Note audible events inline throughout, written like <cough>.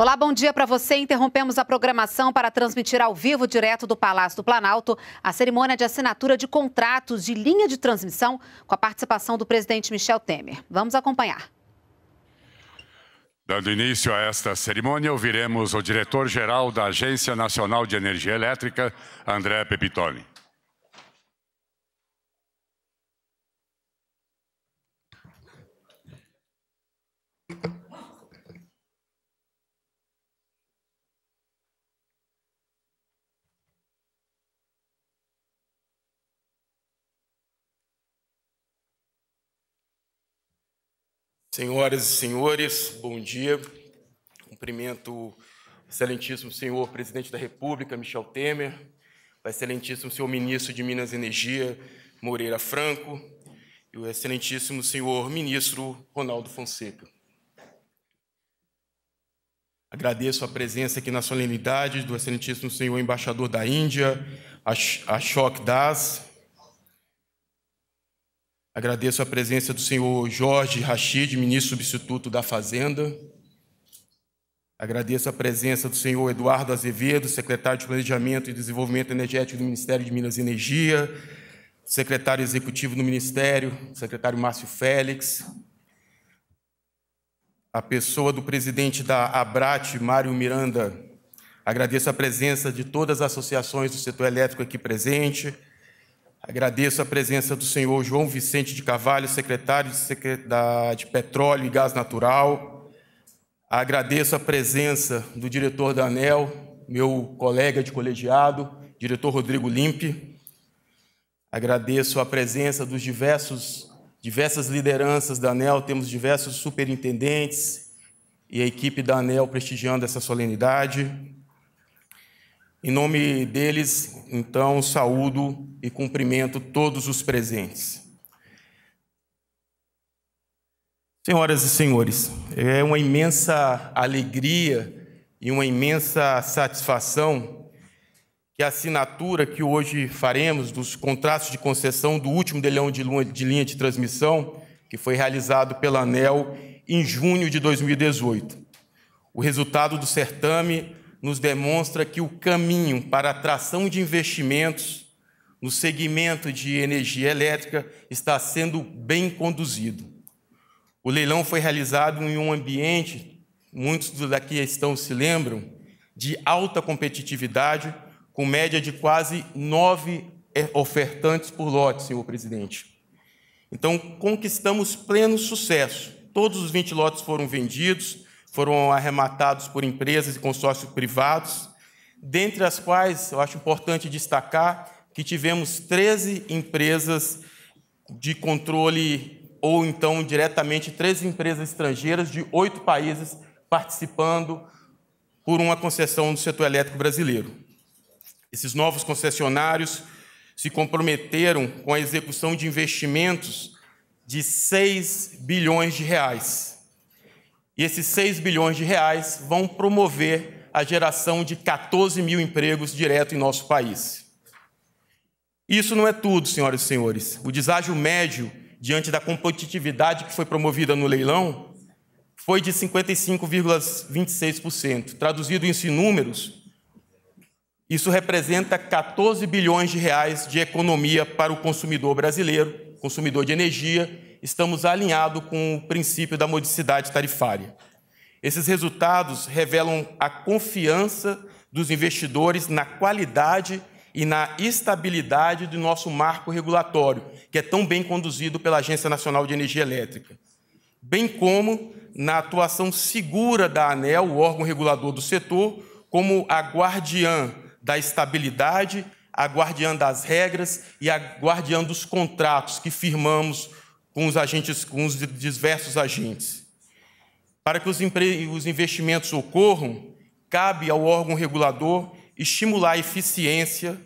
Olá, bom dia para você. Interrompemos a programação para transmitir ao vivo, direto do Palácio do Planalto, a cerimônia de assinatura de contratos de linha de transmissão com a participação do presidente Michel Temer. Vamos acompanhar. Dando início a esta cerimônia, ouviremos o diretor-geral da Agência Nacional de Energia Elétrica, André Pepitone. Senhoras e senhores, bom dia. Cumprimento o excelentíssimo senhor presidente da República, Michel Temer, o excelentíssimo senhor ministro de Minas e Energia, Moreira Franco, e o excelentíssimo senhor ministro Ronaldo Fonseca. Agradeço a presença aqui na solenidade do excelentíssimo senhor embaixador da Índia, Ashok Das, Agradeço a presença do senhor Jorge Rachid, ministro substituto da Fazenda. Agradeço a presença do senhor Eduardo Azevedo, secretário de Planejamento e Desenvolvimento Energético do Ministério de Minas e Energia, secretário executivo do Ministério, secretário Márcio Félix, a pessoa do presidente da ABRAT, Mário Miranda. Agradeço a presença de todas as associações do setor elétrico aqui presente Agradeço a presença do senhor João Vicente de Carvalho, secretário de Petróleo e Gás Natural. Agradeço a presença do diretor da ANEL, meu colega de colegiado, diretor Rodrigo Limpe. Agradeço a presença dos diversos diversas lideranças da ANEL, temos diversos superintendentes e a equipe da ANEL prestigiando essa solenidade. Em nome deles, então, saúdo e cumprimento todos os presentes. Senhoras e senhores, é uma imensa alegria e uma imensa satisfação que a assinatura que hoje faremos dos contratos de concessão do último leilão de linha de transmissão, que foi realizado pela ANEL em junho de 2018. O resultado do certame nos demonstra que o caminho para atração de investimentos no segmento de energia elétrica está sendo bem conduzido. O leilão foi realizado em um ambiente, muitos daqui estão se lembram, de alta competitividade, com média de quase nove eh, ofertantes por lote, senhor presidente. Então, conquistamos pleno sucesso. Todos os 20 lotes foram vendidos, foram arrematados por empresas e consórcios privados, dentre as quais eu acho importante destacar que tivemos 13 empresas de controle, ou então diretamente 13 empresas estrangeiras de oito países participando por uma concessão do setor elétrico brasileiro. Esses novos concessionários se comprometeram com a execução de investimentos de 6 bilhões de reais e esses 6 bilhões de reais vão promover a geração de 14 mil empregos direto em nosso país. Isso não é tudo, senhoras e senhores. O deságio médio diante da competitividade que foi promovida no leilão foi de 55,26%. Traduzido isso em números, isso representa 14 bilhões de reais de economia para o consumidor brasileiro, consumidor de energia estamos alinhados com o princípio da modicidade tarifária. Esses resultados revelam a confiança dos investidores na qualidade e na estabilidade do nosso marco regulatório, que é tão bem conduzido pela Agência Nacional de Energia Elétrica, bem como na atuação segura da ANEL, o órgão regulador do setor, como a guardiã da estabilidade, a guardiã das regras e a guardiã dos contratos que firmamos com os agentes, com os diversos agentes. Para que os, os investimentos ocorram, cabe ao órgão regulador estimular a eficiência,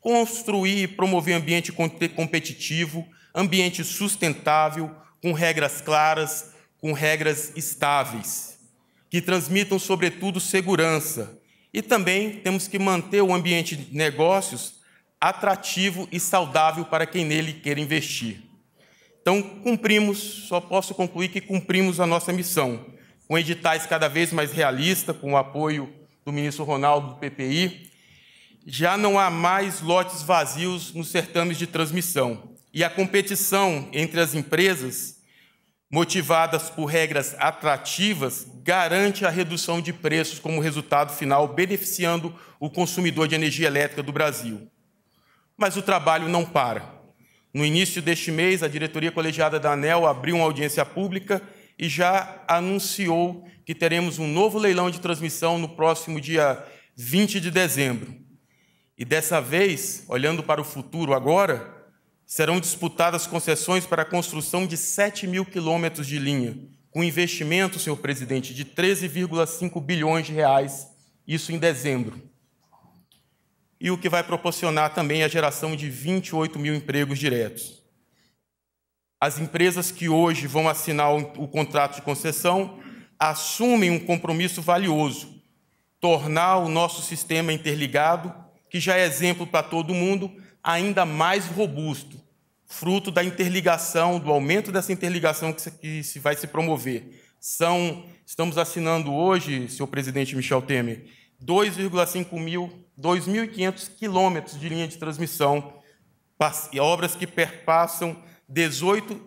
construir e promover ambiente competitivo, ambiente sustentável, com regras claras, com regras estáveis, que transmitam, sobretudo, segurança. E também temos que manter o ambiente de negócios atrativo e saudável para quem nele queira investir. Então, cumprimos, só posso concluir que cumprimos a nossa missão, com editais cada vez mais realistas, com o apoio do ministro Ronaldo do PPI. Já não há mais lotes vazios nos certames de transmissão. E a competição entre as empresas, motivadas por regras atrativas, garante a redução de preços como resultado final, beneficiando o consumidor de energia elétrica do Brasil. Mas o trabalho não para. No início deste mês, a diretoria colegiada da ANEL abriu uma audiência pública e já anunciou que teremos um novo leilão de transmissão no próximo dia 20 de dezembro. E dessa vez, olhando para o futuro agora, serão disputadas concessões para a construção de 7 mil quilômetros de linha, com investimento, senhor presidente, de 13,5 bilhões de reais, isso em dezembro e o que vai proporcionar também a geração de 28 mil empregos diretos. As empresas que hoje vão assinar o contrato de concessão assumem um compromisso valioso, tornar o nosso sistema interligado, que já é exemplo para todo mundo, ainda mais robusto, fruto da interligação, do aumento dessa interligação que se vai se promover. São, estamos assinando hoje, senhor presidente Michel Temer, 2,5 mil 2.500 quilômetros de linha de transmissão e obras que perpassam 18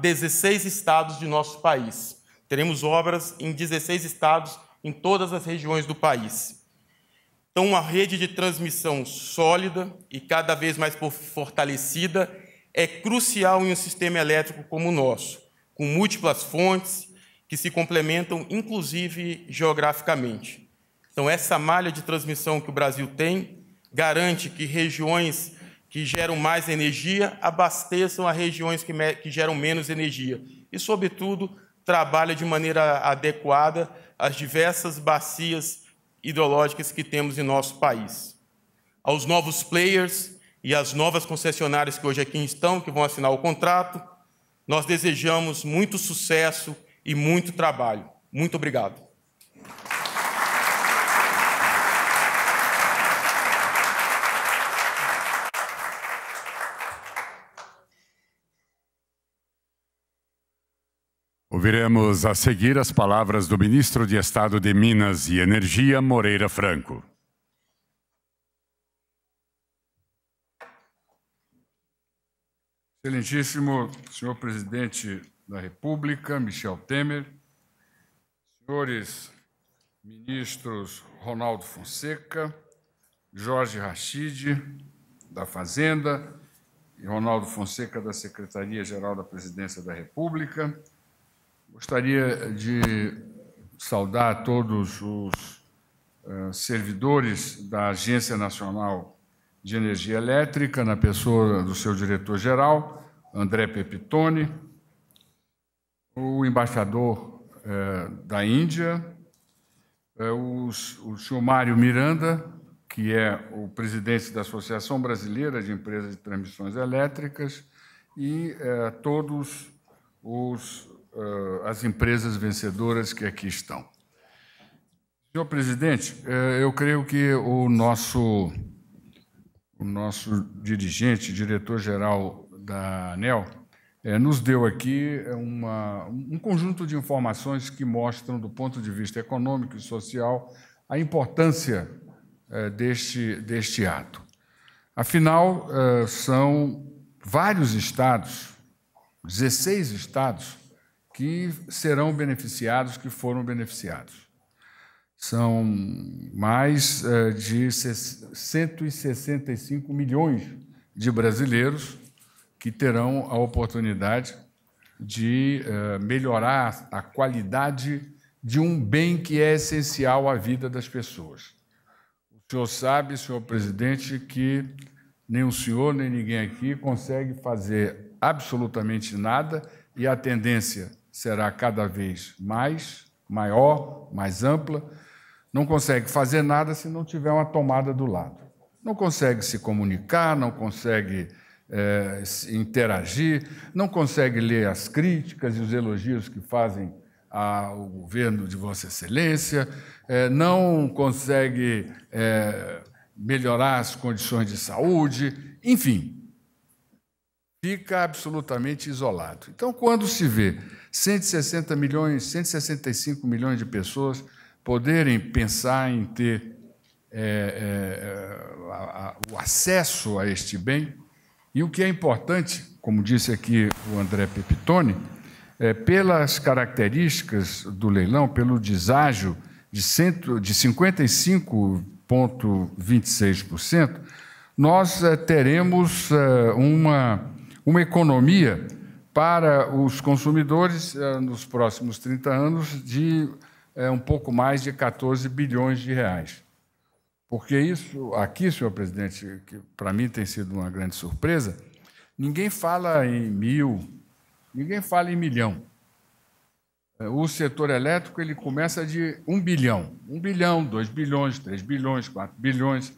16 estados de nosso país. Teremos obras em 16 estados em todas as regiões do país. Então, uma rede de transmissão sólida e cada vez mais fortalecida é crucial em um sistema elétrico como o nosso, com múltiplas fontes que se complementam, inclusive geograficamente. Então, essa malha de transmissão que o Brasil tem garante que regiões que geram mais energia abasteçam as regiões que, que geram menos energia. E, sobretudo, trabalha de maneira adequada as diversas bacias hidrológicas que temos em nosso país. Aos novos players e às novas concessionárias que hoje aqui estão, que vão assinar o contrato, nós desejamos muito sucesso e muito trabalho. Muito obrigado. Ouviremos a seguir as palavras do ministro de Estado de Minas e Energia, Moreira Franco. Excelentíssimo senhor presidente da República, Michel Temer, senhores ministros Ronaldo Fonseca, Jorge Rachid, da Fazenda, e Ronaldo Fonseca, da Secretaria-Geral da Presidência da República, Gostaria de saudar todos os eh, servidores da Agência Nacional de Energia Elétrica, na pessoa do seu diretor-geral, André Pepitone, o embaixador eh, da Índia, eh, o senhor Mário Miranda, que é o presidente da Associação Brasileira de Empresas de Transmissões Elétricas, e todos os uh, as empresas vencedoras que aqui estão. Senhor presidente, eu creio que o nosso, o nosso dirigente, diretor-geral da ANEL, nos deu aqui uma, um conjunto de informações que mostram, do ponto de vista econômico e social, a importância deste, deste ato. Afinal, são vários estados, 16 estados, que serão beneficiados, que foram beneficiados. São mais eh, de 165 milhões de brasileiros que terão a oportunidade de eh, melhorar a qualidade de um bem que é essencial à vida das pessoas. O senhor sabe, senhor presidente, que nem o senhor, nem ninguém aqui consegue fazer absolutamente nada e a tendência será cada vez mais maior, mais ampla. Não consegue fazer nada se não tiver uma tomada do lado. Não consegue se comunicar, não consegue é, interagir, não consegue ler as críticas e os elogios que fazem ao governo de Vossa Excelência, é, não consegue é, melhorar as condições de saúde, enfim, fica absolutamente isolado. Então, quando se vê 160 milhões, 165 milhões de pessoas poderem pensar em ter é, é, é, a, a, o acesso a este bem. E o que é importante, como disse aqui o André Pepitone, é, pelas características do leilão, pelo deságio de, de 55,26%, nós é, teremos é, uma, uma economia para os consumidores, eh, nos próximos 30 anos, de eh, um pouco mais de 14 bilhões de reais. Porque isso, aqui, senhor presidente, que para mim tem sido uma grande surpresa, ninguém fala em mil, ninguém fala em milhão. Eh, o setor elétrico ele começa de um bilhão, um bilhão, dois bilhões, três bilhões, quatro bilhões,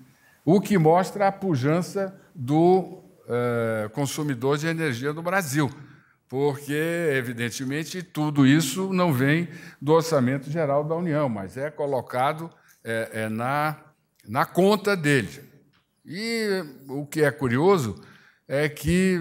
o que mostra a pujança do eh, consumidor de energia do Brasil porque, evidentemente, tudo isso não vem do Orçamento Geral da União, mas é colocado é, é na, na conta dele. E o que é curioso é que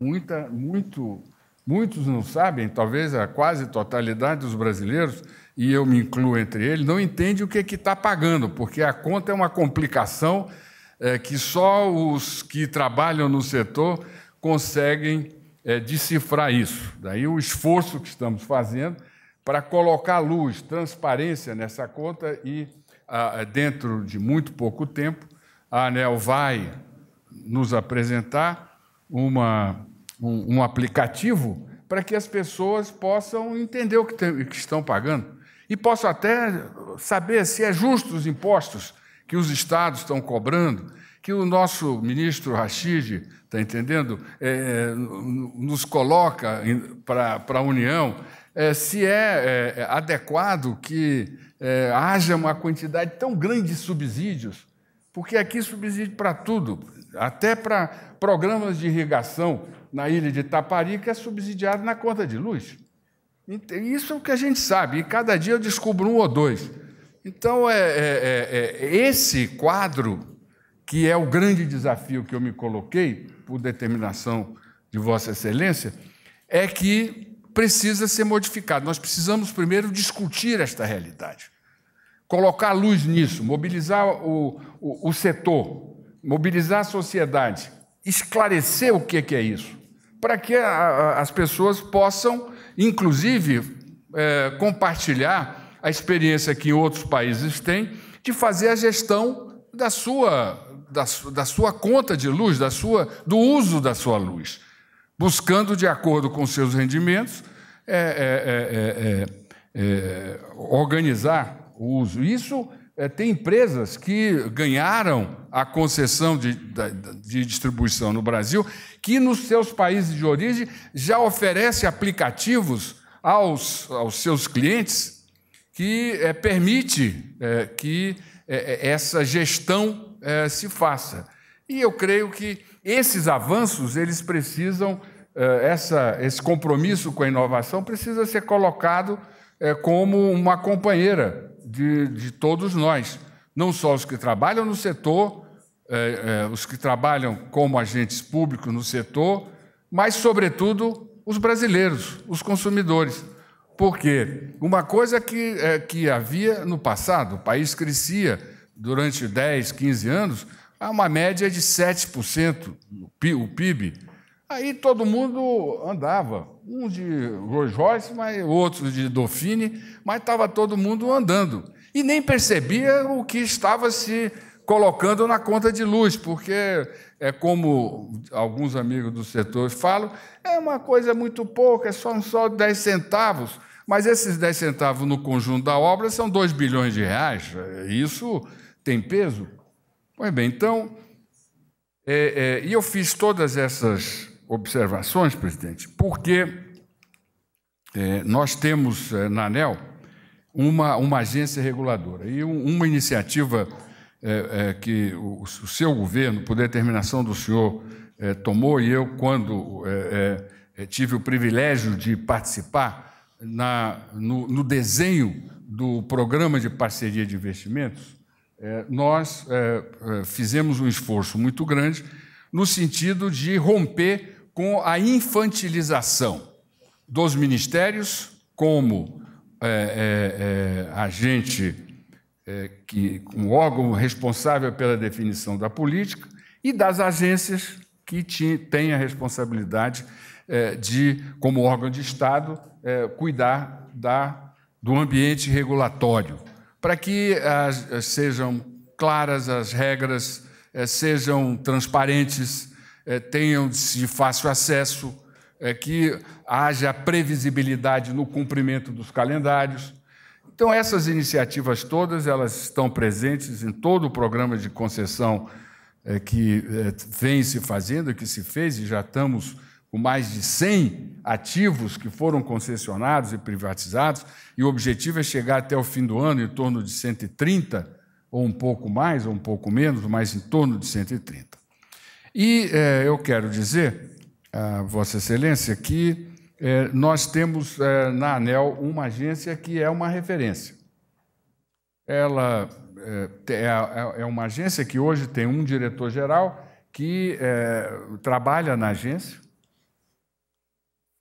muita, muito, muitos não sabem, talvez a quase totalidade dos brasileiros, e eu me incluo entre eles, não entende o que é está pagando, porque a conta é uma complicação é, que só os que trabalham no setor conseguem é, decifrar isso. Daí o esforço que estamos fazendo para colocar luz, transparência nessa conta e, ah, dentro de muito pouco tempo, a ANEL vai nos apresentar uma, um, um aplicativo para que as pessoas possam entender o que, tem, que estão pagando e possam até saber se é justo os impostos que os estados estão cobrando que o nosso ministro Rachid, está entendendo, é, é, nos coloca para a União, é, se é, é, é adequado que é, haja uma quantidade tão grande de subsídios, porque aqui subsídio para tudo, até para programas de irrigação na ilha de Taparica é subsidiado na conta de luz. Isso é o que a gente sabe, e cada dia eu descubro um ou dois. Então, é, esse quadro que é o grande desafio que eu me coloquei, por determinação de Vossa Excelência, é que precisa ser modificado. Nós precisamos primeiro discutir esta realidade, colocar luz nisso, mobilizar o, o, o setor, mobilizar a sociedade, esclarecer o que, é isso, para que a, a, as pessoas possam, inclusive, é, compartilhar a experiência que outros países têm de fazer a gestão da sua da, da sua conta de luz, da sua, do uso da sua luz, buscando, de acordo com seus rendimentos, é, é, é, organizar o uso. Isso tem empresas que ganharam a concessão de, de distribuição no Brasil, que nos seus países de origem já oferece aplicativos aos, aos seus clientes que é, permite é, que é, essa gestão é, se faça. E eu creio que esses avanços, eles precisam, é, essa, esse compromisso com a inovação precisa ser colocado é, como uma companheira de, de todos nós, não só os que trabalham no setor, os que trabalham como agentes públicos no setor, mas, sobretudo, os brasileiros, os consumidores. Porque uma coisa que, que havia no passado, o país crescia durante 10, 15 anos, a uma média de 7% o PIB. Aí todo mundo andava, um de Rolls Royce, mas outro de Dauphine, mas estava todo mundo andando. E nem percebia o que estava se colocando na conta de luz, porque é como alguns amigos do setor falam, é uma coisa muito pouca, é só, só 10 centavos. Mas esses 10 centavos no conjunto da obra são 2 bilhões de reais. É isso tem peso? Pois bem, então, é, é, e eu fiz todas essas observações, presidente, porque é, nós temos é, na ANEL uma, uma agência reguladora e um, uma iniciativa é, é, que o, o, seu governo, por determinação do senhor, tomou, e eu, quando tive o privilégio de participar na, no, no desenho do programa de parceria de investimentos, é, nós é, é, fizemos um esforço muito grande no sentido de romper com a infantilização dos ministérios como é, é, é, agente que um órgão responsável pela definição da política e das agências que têm a responsabilidade de, como órgão de Estado, cuidar da, do ambiente regulatório para que as, as sejam claras as regras, é, sejam transparentes, é, tenham de fácil acesso, é, que haja previsibilidade no cumprimento dos calendários. Então, essas iniciativas todas elas estão presentes em todo o programa de concessão que vem se fazendo, que se fez e já estamos com mais de 100 ativos que foram concessionados e privatizados, e o objetivo é chegar até o fim do ano em torno de 130, ou um pouco mais, ou um pouco menos, mas em torno de 130. E é, eu quero dizer, a Vossa Excelência, que é, nós temos é, na ANEL uma agência que é uma referência. Ela é, uma agência que hoje tem um diretor-geral que trabalha na agência,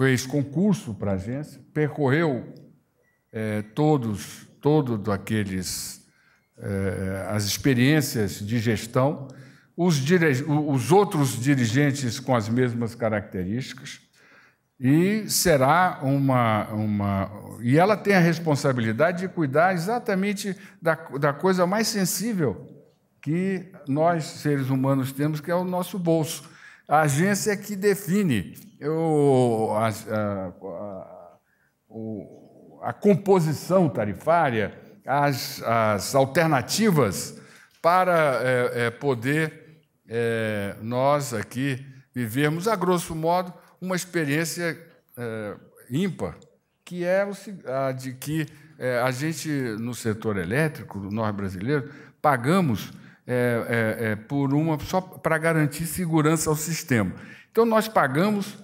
fez concurso para a agência, percorreu é, todos, todos aqueles é, as experiências de gestão, os, dire... os outros dirigentes com as mesmas características e será uma, uma. E ela tem a responsabilidade de cuidar exatamente da, da coisa mais sensível que nós, seres humanos, temos, que é o nosso bolso. A agência que define o, a, a, a, a, composição tarifária, as, as alternativas para é, é, poder é, nós aqui vivermos, a grosso modo, uma experiência é, ímpar, que é a de que é, a gente, no setor elétrico, nós brasileiros, pagamos é, é, é, por uma só para garantir segurança ao sistema. Então nós pagamos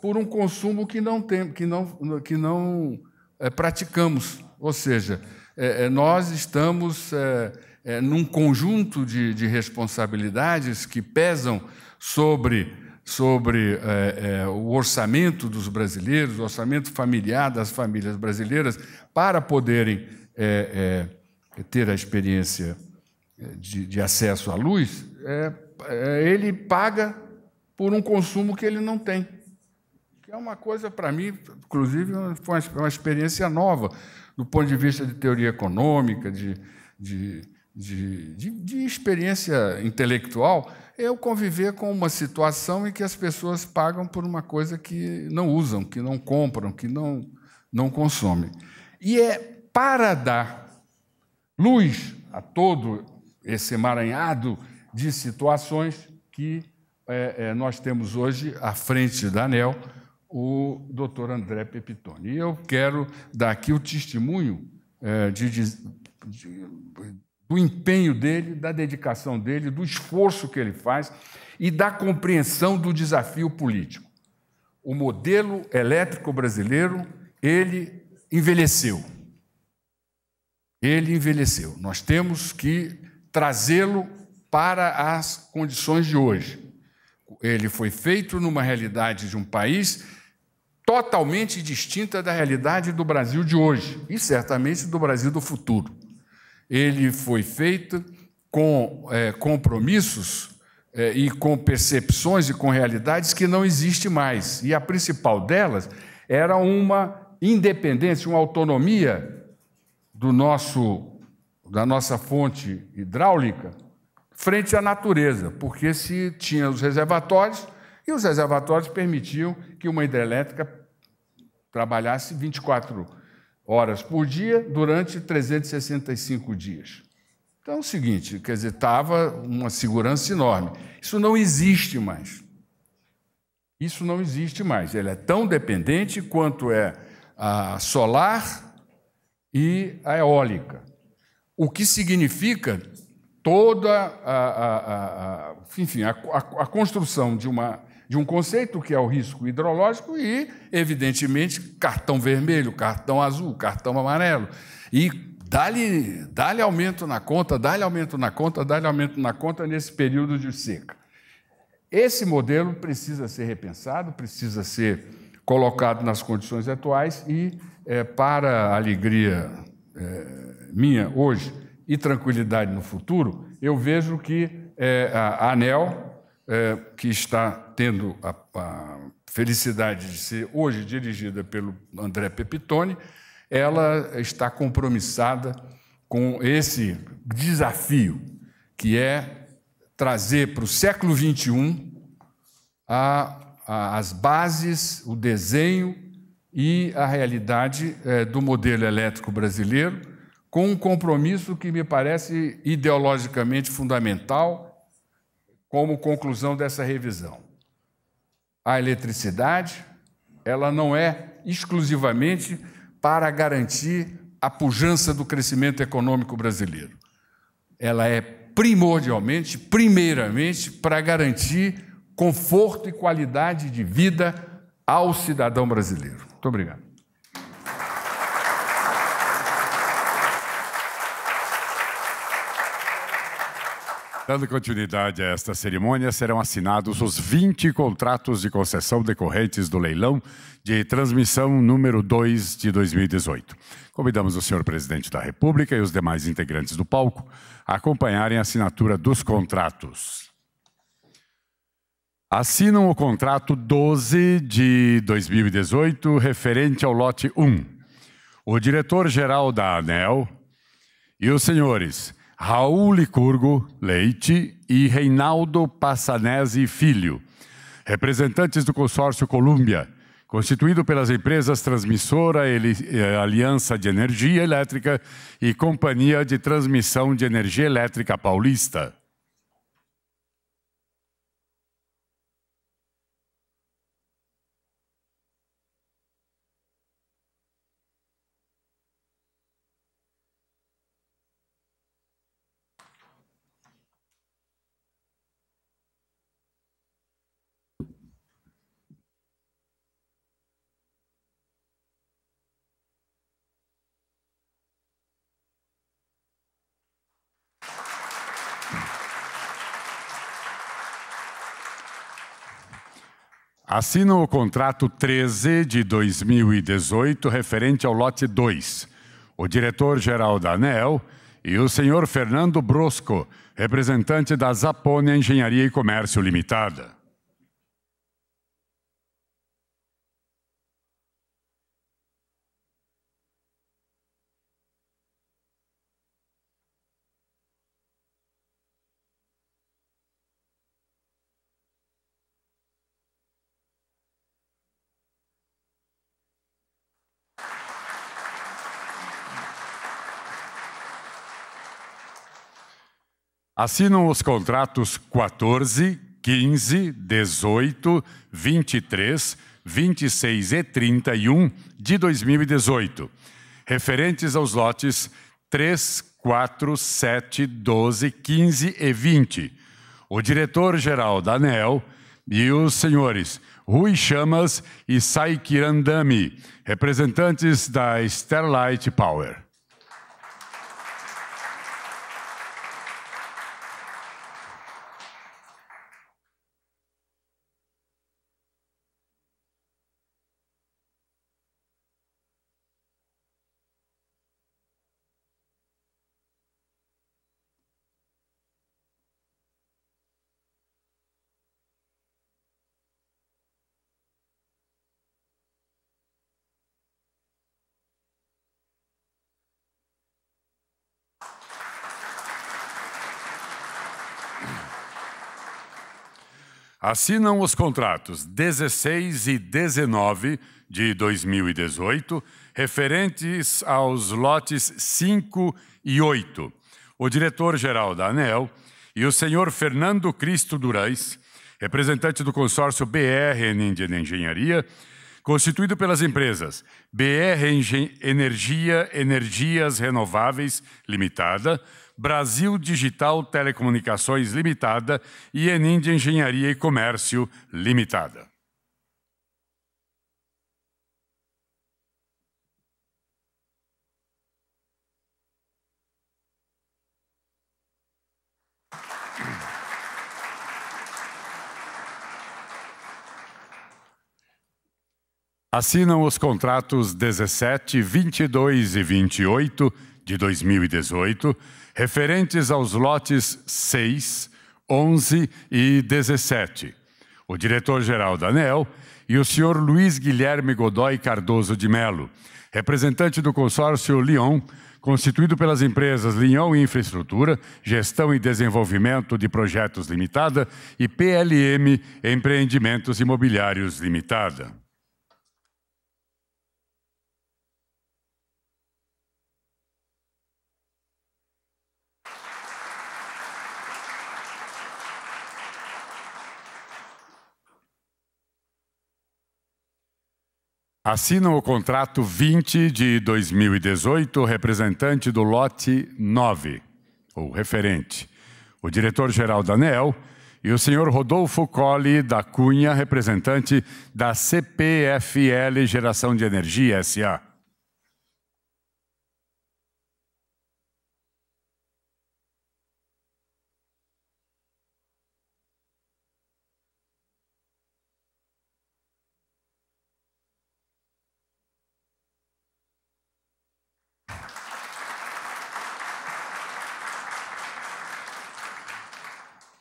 por um consumo que não tem, que não, que não é, praticamos, ou seja, é, é, nós estamos num conjunto de, de, responsabilidades que pesam sobre sobre o orçamento dos brasileiros, o orçamento familiar das famílias brasileiras, para poderem ter a experiência de, de acesso à luz, é, é, ele paga por um consumo que ele não tem. É uma coisa, para mim, inclusive, foi uma experiência nova, do ponto de vista de teoria econômica, de, de, de, de, experiência intelectual, eu conviver com uma situação em que as pessoas pagam por uma coisa que não usam, que não compram, que não, não consomem. E é para dar luz a todo esse emaranhado de situações que é, é, nós temos hoje à frente da ANEL, o doutor André Pepitone. E eu quero dar aqui o testemunho é, de, de, de, do empenho dele, da dedicação dele, do esforço que ele faz e da compreensão do desafio político. O modelo elétrico brasileiro, ele envelheceu. Ele envelheceu. Nós temos que trazê-lo para as condições de hoje. Ele foi feito numa realidade de um país totalmente distinta da realidade do Brasil de hoje e certamente do Brasil do futuro. Ele foi feito com é, compromissos é, e com percepções e com realidades que não existem mais. E a principal delas era uma independência, uma autonomia do nosso da nossa fonte hidráulica frente à natureza, porque se tinha os reservatórios e os reservatórios permitiam que uma hidrelétrica trabalhasse 24 horas por dia durante 365 dias. Então é o seguinte, quer dizer, estava uma segurança enorme. Isso não existe mais. Isso não existe mais. Ele é tão dependente quanto é a solar e a eólica o que significa toda a, a, a enfim, a, a, construção de, uma, de um conceito que é o risco hidrológico e, evidentemente, cartão vermelho, cartão azul, cartão amarelo. E dá-lhe dá aumento na conta, dá-lhe aumento na conta, dá-lhe aumento na conta nesse período de seca. Esse modelo precisa ser repensado, precisa ser colocado nas condições atuais e, é, para a alegria. É, minha hoje e tranquilidade no futuro, eu vejo que é, a ANEL, é, que está tendo a, a, felicidade de ser hoje dirigida pelo André Pepitone, ela está compromissada com esse desafio, que é trazer para o século XXI a, a, as bases, o desenho e a realidade é, do modelo elétrico brasileiro com um compromisso que me parece ideologicamente fundamental como conclusão dessa revisão. A eletricidade, ela não é exclusivamente para garantir a pujança do crescimento econômico brasileiro. Ela é primordialmente, primeiramente, para garantir conforto e qualidade de vida ao cidadão brasileiro. Muito obrigado. Dando continuidade a esta cerimônia, serão assinados os 20 contratos de concessão decorrentes do leilão de transmissão número 2 de 2018. Convidamos o senhor presidente da República e os demais integrantes do palco a acompanharem a assinatura dos contratos. Assinam o contrato 12 de 2018, referente ao lote 1. O diretor-geral da ANEL e os senhores Raul Licurgo Leite e Reinaldo Passanese Filho, representantes do consórcio Colúmbia, constituído pelas empresas Transmissora eh, Aliança de Energia Elétrica e Companhia de Transmissão de Energia Elétrica Paulista. assinam o contrato 13 de 2018 referente ao lote 2. O diretor-geral da ANEL e o senhor Fernando Brosco, representante da Zapone Engenharia e Comércio Limitada. Assinam os contratos 14, 15, 18, 23, 26 e 31 de 2018, referentes aos lotes 3, 4, 7, 12, 15 e 20. O diretor-geral da ANEL e os senhores Rui Chamas e Saikirandami, representantes da Starlight Power. assinam os contratos 16 e 19 de 2018, referentes aos lotes 5 e 8. O diretor-geral da ANEL e o senhor Fernando Cristo Durais, representante do consórcio BR de Engenharia, constituído pelas empresas BR Energia Energias Renováveis Limitada, Brasil Digital Telecomunicações Limitada e Enim de Engenharia e Comércio Limitada. assinam os contratos 17, 22 e 28 de 2018 referentes aos lotes 6, 11 e 17. O diretor-geral da ANEL e o senhor Luiz Guilherme Godoy Cardoso de Melo, representante do consórcio Lyon, constituído pelas empresas Lyon Infraestrutura, Gestão e Desenvolvimento de Projetos Limitada e PLM Empreendimentos Imobiliários Limitada. assinam o contrato 20 de 2018, representante do lote 9, ou referente, o diretor-geral da e o senhor Rodolfo Colli da Cunha, representante da CPFL Geração de Energia SA.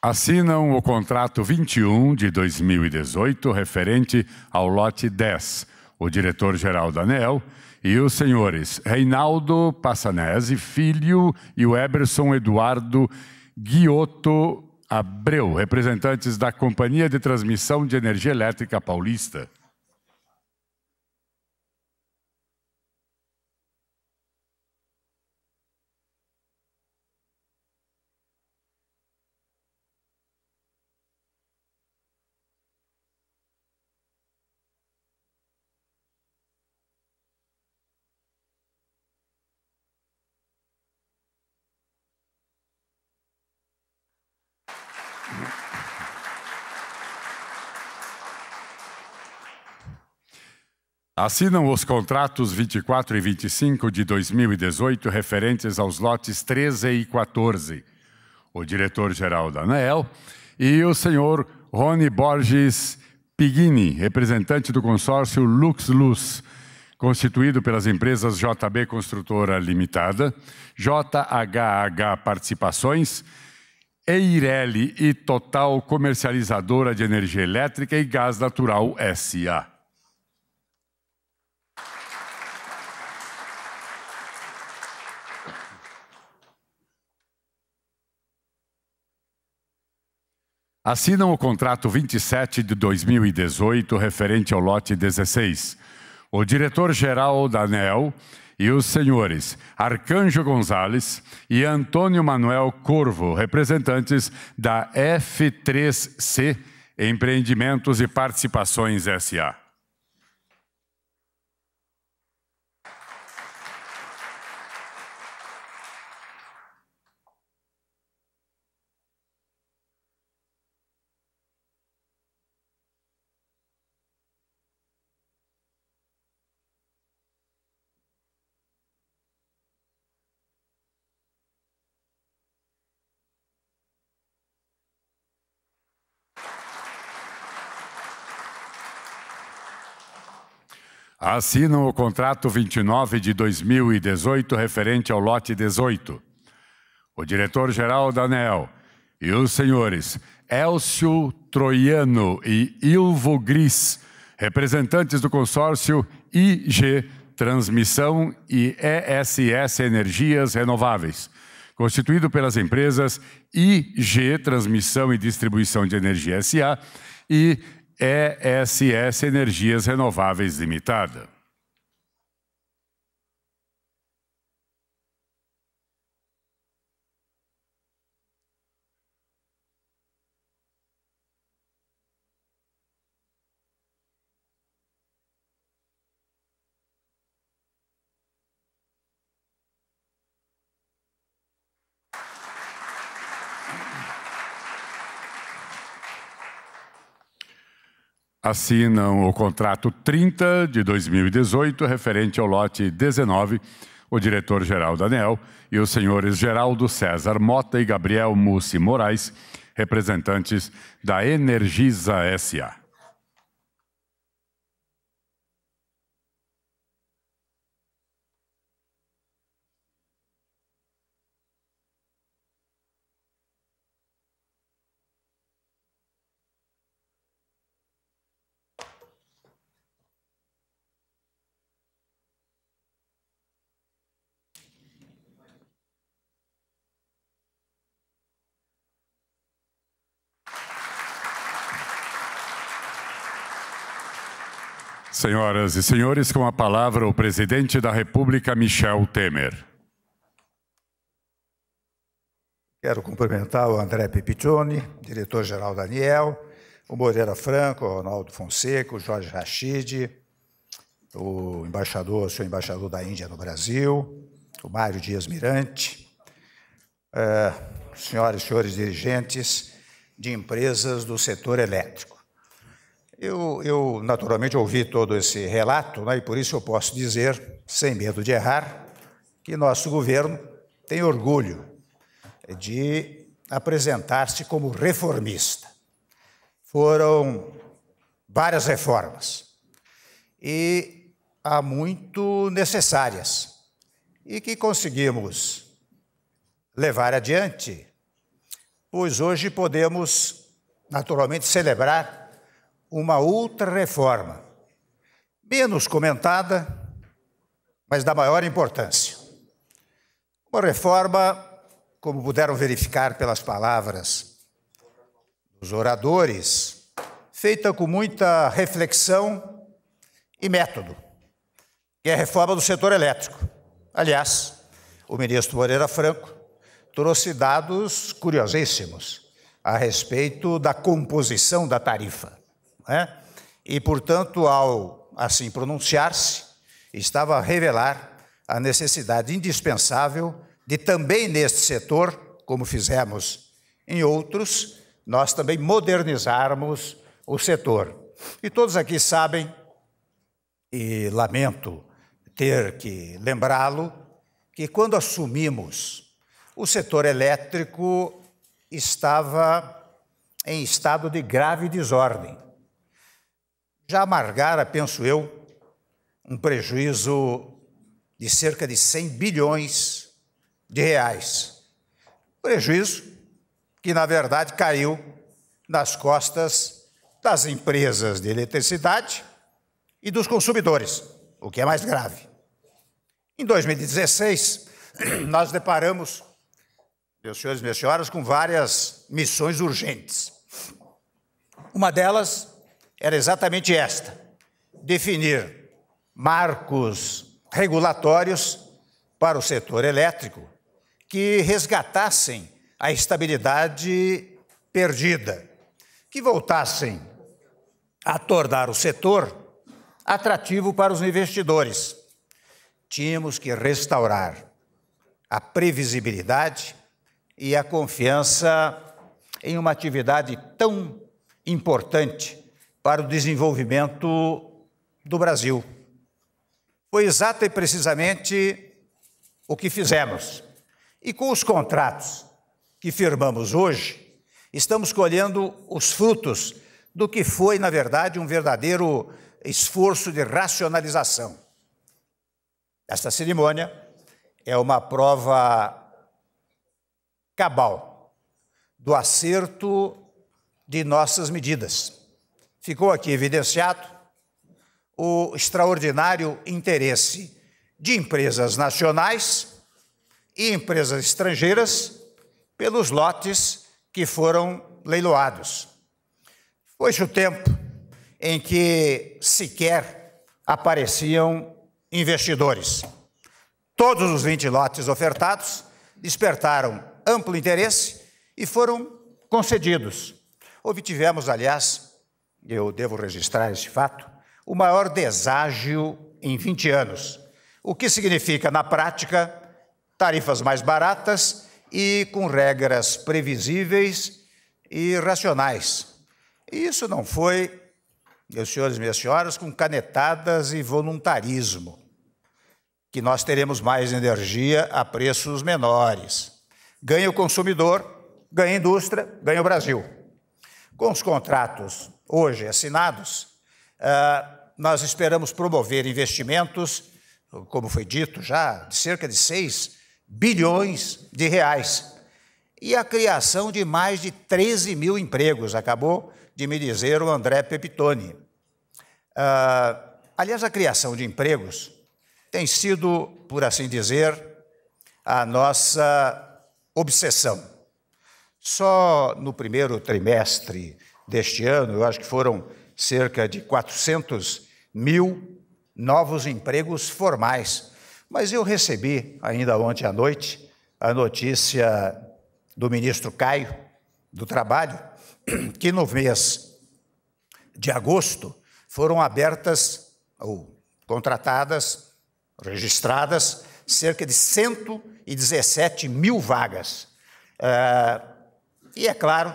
assinam o contrato 21 de 2018 referente ao lote 10, o diretor-geral Daniel e os senhores Reinaldo Passanese Filho e o Eberson Eduardo Guioto Abreu, representantes da Companhia de Transmissão de Energia Elétrica Paulista. Assinam os contratos 24 e 25 de 2018 referentes aos lotes 13 e 14, o diretor-geral da ANEEL e o senhor Rony Borges Pigini, representante do consórcio LuxLuz, constituído pelas empresas JB Construtora Limitada, JHH Participações, Eireli e Total Comercializadora de Energia Elétrica e Gás Natural SA. assinam o contrato 27 de 2018 referente ao lote 16. O diretor-geral da ANEL e os senhores Arcanjo Gonzalez e Antônio Manuel Corvo, representantes da F3C Empreendimentos e Participações SA. assinam o contrato 29 de 2018 referente ao lote 18. O diretor-geral Daniel e os senhores Elcio Troiano e Ilvo Gris, representantes do consórcio IG Transmissão e ESS Energias Renováveis, constituído pelas empresas IG Transmissão e Distribuição de Energia SA e ESS Energias Renováveis Limitada. assinam o contrato 30 de 2018, referente ao lote 19, o diretor-geral Daniel e os senhores Geraldo César Mota e Gabriel Mussi Moraes, representantes da Energisa SA. Senhoras e senhores, com a palavra o presidente da República, Michel Temer. Quero cumprimentar o André Pipitone, diretor-geral Daniel, o Moreira Franco, o Ronaldo Fonseca, o Jorge Rachid, o embaixador, o senhor embaixador da Índia no Brasil, o Mário Dias Mirante, eh, senhoras e senhores dirigentes de empresas do setor elétrico. Eu, eu naturalmente ouvi todo esse relato né, e por isso eu posso dizer, sem medo de errar, que nosso governo tem orgulho de apresentar-se como reformista. Foram várias reformas e há muito necessárias e que conseguimos levar adiante, pois hoje podemos naturalmente celebrar uma outra reforma, menos comentada, mas da maior importância. Uma reforma, como puderam verificar pelas palavras dos oradores, feita com muita reflexão e método, que é a reforma do setor elétrico. Aliás, o ministro Moreira Franco trouxe dados curiosíssimos a respeito da composição da tarifa. Né? E, portanto, ao assim pronunciar-se, estava a revelar a necessidade indispensável de também neste setor, como fizemos em outros, nós também modernizarmos o setor. E todos aqui sabem, e lamento ter que lembrá-lo, que quando assumimos, o setor elétrico estava em estado de grave desordem já amargara, penso eu, um prejuízo de cerca de 100 bilhões de reais. Prejuízo que, na verdade, caiu nas costas das empresas de eletricidade e dos consumidores, o que é mais grave. Em 2016, <clears throat> nós deparamos, meus senhores e minhas senhoras, com várias missões urgentes. Uma delas era exatamente esta: definir marcos regulatórios para o setor elétrico que resgatassem a estabilidade perdida, que voltassem a tornar o setor atrativo para os investidores. Tínhamos que restaurar a previsibilidade e a confiança em uma atividade tão importante para o desenvolvimento do Brasil. Foi exato e precisamente o que fizemos. E com os contratos que firmamos hoje, estamos colhendo os frutos do que foi, na verdade, um verdadeiro esforço de racionalização. Esta cerimônia é uma prova cabal do acerto de nossas medidas ficou aqui evidenciado o extraordinário interesse de empresas nacionais e empresas estrangeiras pelos lotes que foram leiloados. foi o tempo em que sequer apareciam investidores. Todos os 20 lotes ofertados despertaram amplo interesse e foram concedidos. Obtivemos, aliás, eu devo registrar este fato, o maior deságio em 20 anos, o que significa, na prática, tarifas mais baratas e com regras previsíveis e racionais. E isso não foi, meus senhores e minhas senhoras, com canetadas e voluntarismo, que nós teremos mais energia a preços menores. Ganha o consumidor, ganha a indústria, ganha o Brasil. Com os contratos hoje assinados, ah, nós esperamos promover investimentos, como foi dito já, de cerca de 6 bilhões de reais e a criação de mais de 13 mil empregos, acabou de me dizer o André Pepitone. Ah, aliás, a criação de empregos tem sido, por assim dizer, a nossa obsessão. Só no primeiro trimestre deste ano, eu acho que foram cerca de 400 mil novos empregos formais. Mas eu recebi, ainda ontem à noite, a notícia do ministro Caio, do Trabalho, <clears throat> que no mês de agosto foram abertas ou contratadas, registradas, cerca de 117 mil vagas. Ah, e é claro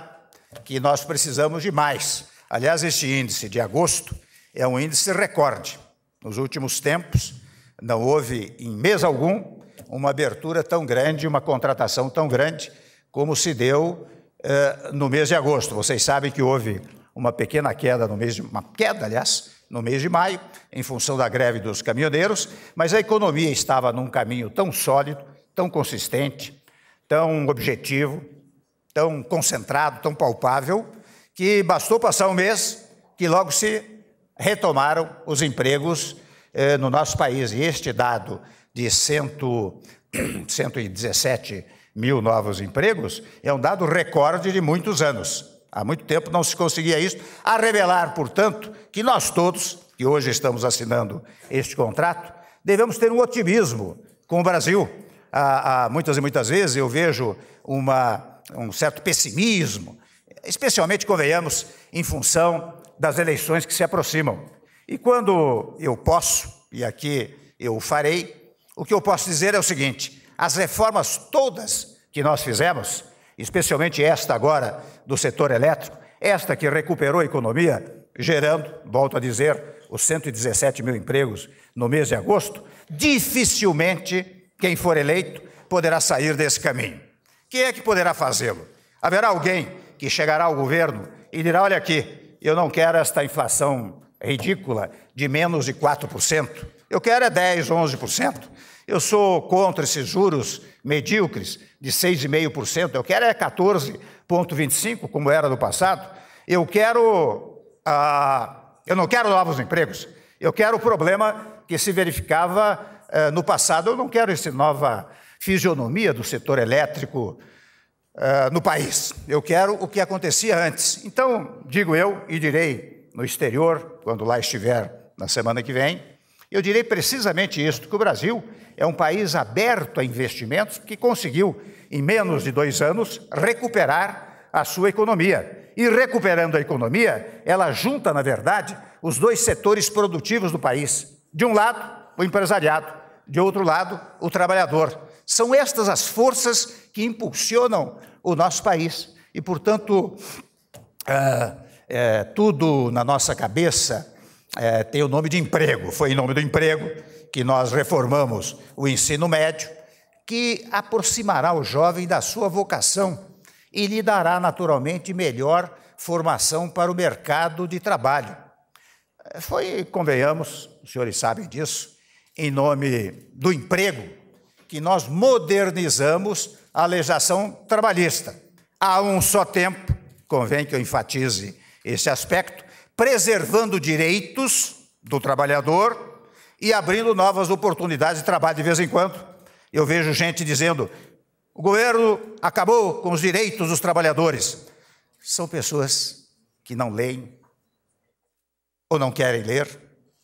que nós precisamos de mais. Aliás, este índice de agosto é um índice recorde. Nos últimos tempos, não houve, em mês algum, uma abertura tão grande, uma contratação tão grande como se deu eh, no mês de agosto. Vocês sabem que houve uma pequena queda no mês de, uma queda, aliás, no mês de maio, em função da greve dos caminhoneiros, mas a economia estava num caminho tão sólido, tão consistente, tão objetivo, tão concentrado, tão palpável, que bastou passar um mês que logo se retomaram os empregos eh, no nosso país. E este dado de cento, 117 <clears throat> mil novos empregos é um dado recorde de muitos anos. Há muito tempo não se conseguia isso, a revelar, portanto, que nós todos, que hoje estamos assinando este contrato, devemos ter um otimismo com o Brasil. Há, há muitas e muitas vezes eu vejo uma um certo pessimismo, especialmente, convenhamos, em função das eleições que se aproximam. E quando eu posso, e aqui eu farei, o que eu posso dizer é o seguinte: as reformas todas que nós fizemos, especialmente esta agora do setor elétrico, esta que recuperou a economia, gerando, volto a dizer, os 117 mil empregos no mês de agosto, dificilmente quem for eleito poderá sair desse caminho. Quem é que poderá fazê-lo? Haverá alguém que chegará ao governo e dirá: olha aqui, eu não quero esta inflação ridícula de menos de 4%, eu quero é 10%, 11%. Eu sou contra esses juros medíocres de 6,5%, eu quero é 14,25%, como era no passado. Eu quero. Ah, eu não quero novos empregos. Eu quero o problema que se verificava eh, no passado. Eu não quero esse nova fisionomia do setor elétrico uh, no país. Eu quero o que acontecia antes. Então, digo eu e direi no exterior, quando lá estiver na semana que vem, eu direi precisamente isso, que o Brasil é um país aberto a investimentos que conseguiu, em menos de dois anos, recuperar a sua economia. E recuperando a economia, ela junta, na verdade, os dois setores produtivos do país. De um lado, o empresariado, de outro lado, o trabalhador. São estas as forças que impulsionam o nosso país. E, portanto, é, é, tudo na nossa cabeça é, tem o nome de emprego. Foi em nome do emprego que nós reformamos o ensino médio, que aproximará o jovem da sua vocação e lhe dará naturalmente melhor formação para o mercado de trabalho. Foi, convenhamos, os senhores sabem disso, em nome do emprego que nós modernizamos a legislação trabalhista. Há um só tempo, convém que eu enfatize esse aspecto, preservando direitos do trabalhador e abrindo novas oportunidades de trabalho de vez em quando. Eu vejo gente dizendo: o governo acabou com os direitos dos trabalhadores. São pessoas que não leem, ou não querem ler,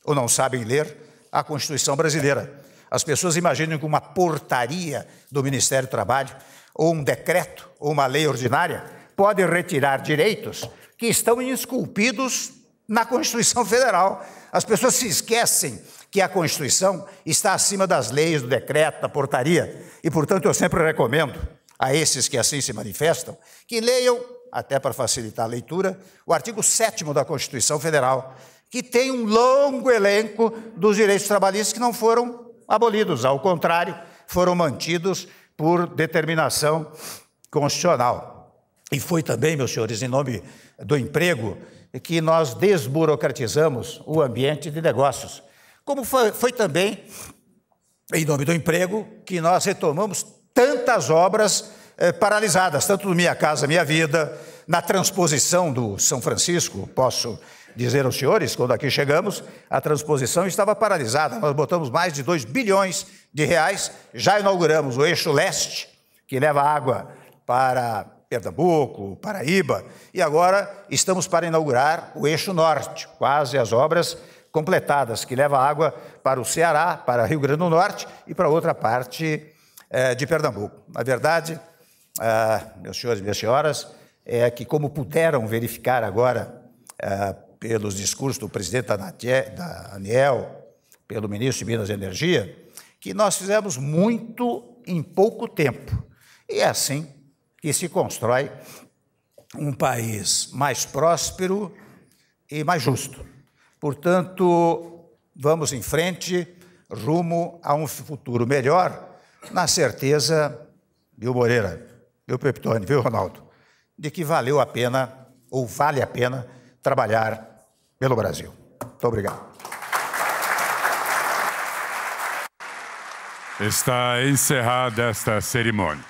ou não sabem ler a Constituição brasileira. As pessoas imaginam que uma portaria do Ministério do Trabalho, ou um decreto, ou uma lei ordinária, pode retirar direitos que estão esculpidos na Constituição Federal. As pessoas se esquecem que a Constituição está acima das leis, do decreto, da portaria. E, portanto, eu sempre recomendo a esses que assim se manifestam que leiam, até para facilitar a leitura, o artigo 7 da Constituição Federal, que tem um longo elenco dos direitos trabalhistas que não foram abolidos, ao contrário, foram mantidos por determinação constitucional. E foi também, meus senhores, em nome do emprego, que nós desburocratizamos o ambiente de negócios. Como foi, foi também, em nome do emprego, que nós retomamos tantas obras eh, paralisadas, tanto do Minha Casa Minha Vida, na transposição do São Francisco, posso dizer os senhores, quando aqui chegamos, a transposição estava paralisada. Nós botamos mais de 2 bilhões de reais, já inauguramos o eixo leste, que leva água para Pernambuco, Paraíba, e agora estamos para inaugurar o eixo norte, quase as obras completadas, que leva água para o Ceará, para Rio Grande do Norte e para outra parte eh, de Pernambuco. Na verdade, ah, meus senhores e minhas senhoras, é que, como puderam verificar agora ah, pelos discursos do presidente da ANEL, pelo ministro de Minas e Energia, que nós fizemos muito em pouco tempo. E é assim que se constrói um país mais próspero e mais justo. Portanto, vamos em frente, rumo a um futuro melhor, na certeza, viu, Moreira, viu, Peptone, viu, Ronaldo, de que valeu a pena, ou vale a pena, trabalhar pelo Brasil. Muito obrigado. Está encerrada esta cerimônia.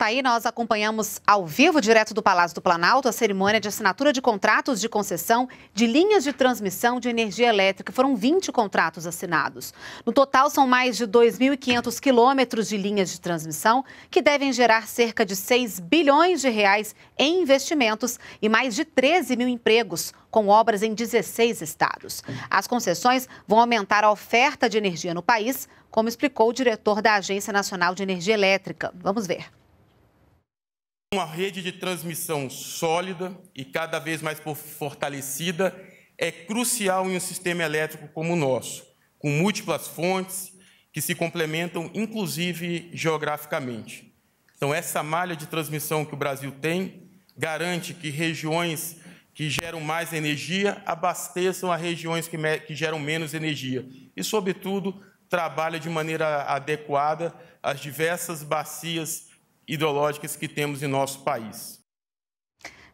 Tá aí, nós acompanhamos ao vivo, direto do Palácio do Planalto, a cerimônia de assinatura de contratos de concessão de linhas de transmissão de energia elétrica. Foram 20 contratos assinados. No total, são mais de 2.500 quilômetros de linhas de transmissão, que devem gerar cerca de 6 bilhões de reais em investimentos e mais de 13 mil empregos, com obras em 16 estados. As concessões vão aumentar a oferta de energia no país, como explicou o diretor da Agência Nacional de Energia Elétrica. Vamos ver. Uma rede de transmissão sólida e cada vez mais fortalecida é crucial em um sistema elétrico como o nosso, com múltiplas fontes que se complementam, inclusive geograficamente. Então, essa malha de transmissão que o Brasil tem garante que regiões que geram mais energia abasteçam as regiões que, que geram menos energia e, sobretudo, trabalha de maneira adequada as diversas bacias ideológicas que temos em nosso país.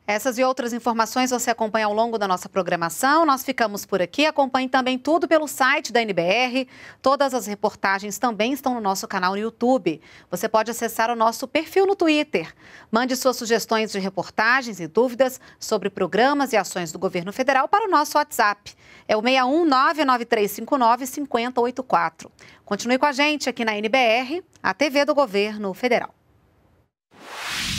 Essas e outras informações você acompanha ao longo da nossa programação. Nós ficamos por aqui. Acompanhe também tudo pelo site da NBR. Todas as reportagens também estão no nosso canal no YouTube. Você pode acessar o nosso perfil no Twitter. Mande suas sugestões de reportagens e dúvidas sobre programas e ações do governo federal para o nosso WhatsApp. É o 61993595084. Continue com a gente aqui na NBR, a TV do Governo Federal. you